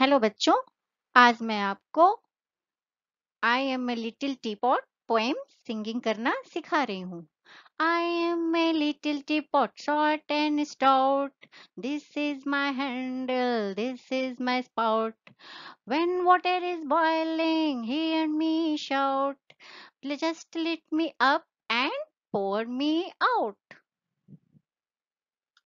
hello बच्चों आज मैं आपको I am a little teapot poem singing करना सिखा रही हूँ I am a little teapot short and stout this is my handle this is my spout when water is boiling he and me just lit me up and pour me out